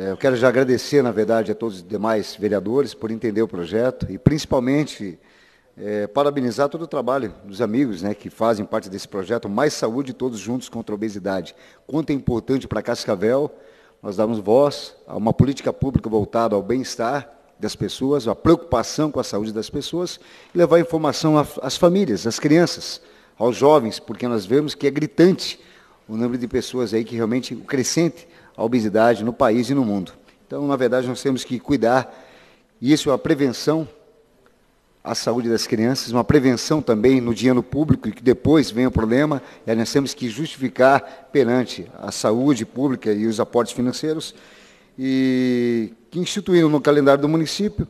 É, eu quero já agradecer, na verdade, a todos os demais vereadores por entender o projeto e, principalmente, é, parabenizar todo o trabalho dos amigos né, que fazem parte desse projeto Mais Saúde Todos Juntos contra a Obesidade. Quanto é importante para Cascavel nós darmos voz a uma política pública voltada ao bem-estar das pessoas, à preocupação com a saúde das pessoas e levar informação às famílias, às crianças, aos jovens, porque nós vemos que é gritante o número de pessoas aí que realmente crescente a obesidade no país e no mundo. Então, na verdade, nós temos que cuidar. E isso é uma prevenção à saúde das crianças, uma prevenção também no dinheiro público, e que depois vem o problema, e nós temos que justificar perante a saúde pública e os aportes financeiros, e que instituíram no calendário do município,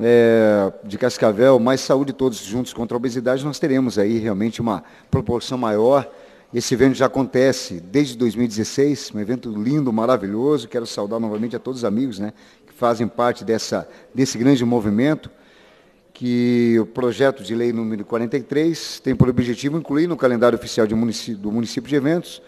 é, de Cascavel, mais saúde todos juntos contra a obesidade, nós teremos aí realmente uma proporção maior esse evento já acontece desde 2016, um evento lindo, maravilhoso. Quero saudar novamente a todos os amigos né, que fazem parte dessa, desse grande movimento, que o projeto de lei número 43 tem por objetivo incluir no calendário oficial município, do município de eventos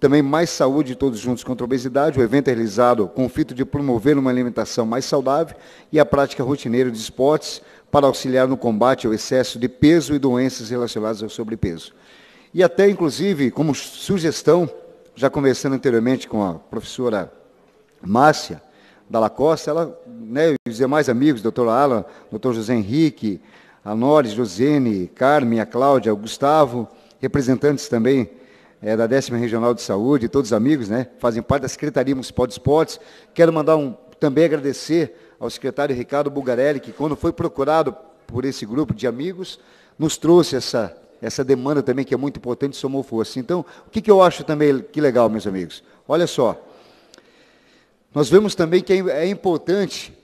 também mais saúde todos juntos contra a obesidade. O evento é realizado com o fito de promover uma alimentação mais saudável e a prática rotineira de esportes para auxiliar no combate ao excesso de peso e doenças relacionadas ao sobrepeso. E até, inclusive, como sugestão, já conversando anteriormente com a professora Márcia da Costa, ela, né, os demais amigos, doutor Alan, doutor José Henrique, a Nores, Josene, Carmen, a Cláudia, o Gustavo, representantes também é, da décima Regional de Saúde, todos amigos, né, fazem parte da Secretaria Municipal de Esportes. Quero mandar um, também agradecer ao secretário Ricardo Bugarelli, que quando foi procurado por esse grupo de amigos, nos trouxe essa essa demanda também que é muito importante somou força. Então, o que, que eu acho também que legal, meus amigos? Olha só, nós vemos também que é, é importante,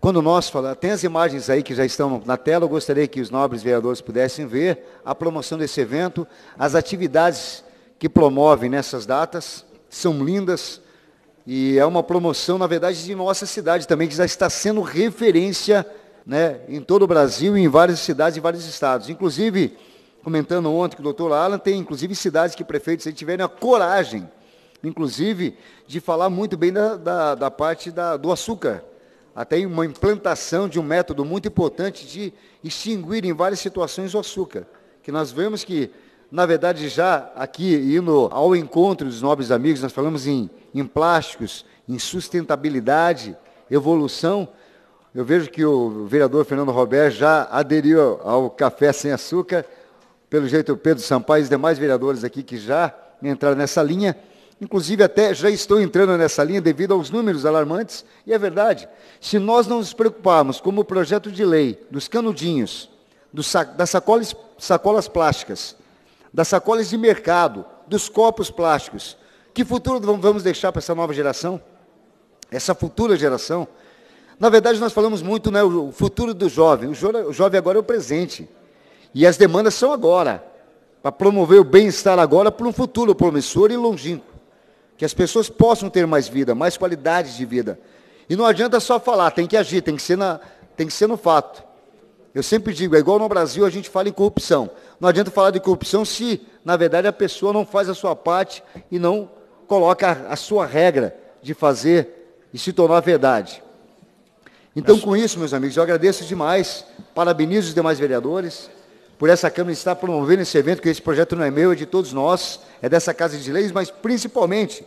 quando nós falamos, tem as imagens aí que já estão na tela, eu gostaria que os nobres vereadores pudessem ver a promoção desse evento, as atividades que promovem nessas datas, são lindas, e é uma promoção, na verdade, de nossa cidade também, que já está sendo referência né, em todo o Brasil e em várias cidades e vários estados. Inclusive, comentando ontem que o doutor Alan tem, inclusive, cidades que prefeitos, se tiverem a coragem, inclusive, de falar muito bem da, da, da parte da, do açúcar. Até uma implantação de um método muito importante de extinguir em várias situações o açúcar. Que nós vemos que, na verdade, já aqui, indo ao encontro dos nobres amigos, nós falamos em, em plásticos, em sustentabilidade, evolução, eu vejo que o vereador Fernando Roberto já aderiu ao café sem açúcar pelo jeito, o Pedro Sampaio e os demais vereadores aqui que já entraram nessa linha, inclusive até já estão entrando nessa linha devido aos números alarmantes, e é verdade. Se nós não nos preocuparmos como o projeto de lei dos canudinhos, do das sacolas, sacolas plásticas, das sacolas de mercado, dos copos plásticos, que futuro vamos deixar para essa nova geração? Essa futura geração? Na verdade, nós falamos muito, né, o futuro do jovem. O jovem agora é o presente. E as demandas são agora, para promover o bem-estar agora para um futuro promissor e longínquo. Que as pessoas possam ter mais vida, mais qualidade de vida. E não adianta só falar, tem que agir, tem que ser, na, tem que ser no fato. Eu sempre digo, é igual no Brasil a gente fala em corrupção. Não adianta falar de corrupção se, na verdade, a pessoa não faz a sua parte e não coloca a, a sua regra de fazer e se tornar verdade. Então, com isso, meus amigos, eu agradeço demais, parabenizo os demais vereadores, por essa Câmara estar promovendo esse evento, que esse projeto não é meu, é de todos nós, é dessa Casa de Leis, mas principalmente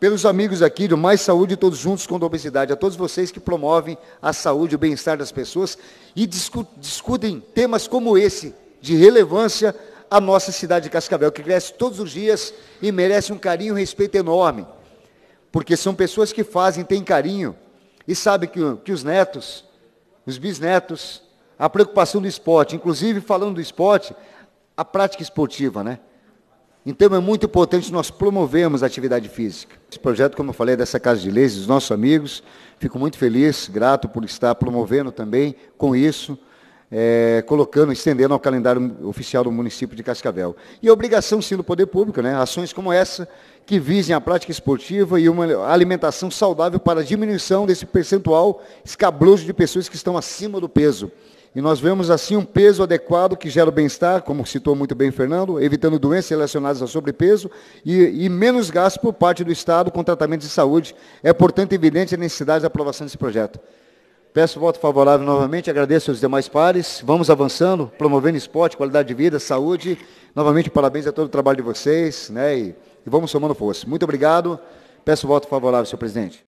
pelos amigos aqui do Mais Saúde Todos Juntos contra a Obesidade, a todos vocês que promovem a saúde e o bem-estar das pessoas e discutem temas como esse, de relevância à nossa cidade de Cascavel, que cresce todos os dias e merece um carinho e um respeito enorme. Porque são pessoas que fazem, têm carinho e sabem que, que os netos, os bisnetos, a preocupação do esporte, inclusive falando do esporte, a prática esportiva, né? Então é muito importante nós promovermos a atividade física. Esse projeto, como eu falei, é dessa Casa de Leis, dos nossos amigos, fico muito feliz, grato por estar promovendo também com isso, é, colocando, estendendo ao calendário oficial do município de Cascavel. E a obrigação, sim, do poder público, né? ações como essa, que visem a prática esportiva e uma alimentação saudável para a diminuição desse percentual escabroso de pessoas que estão acima do peso. E nós vemos assim um peso adequado que gera o bem-estar, como citou muito bem Fernando, evitando doenças relacionadas ao sobrepeso e, e menos gasto por parte do Estado com tratamentos de saúde. É, portanto, evidente a necessidade da aprovação desse projeto. Peço voto favorável novamente, agradeço aos demais pares. Vamos avançando, promovendo esporte, qualidade de vida, saúde. Novamente, parabéns a todo o trabalho de vocês, né? E, e vamos somando força. Muito obrigado. Peço voto favorável, senhor presidente.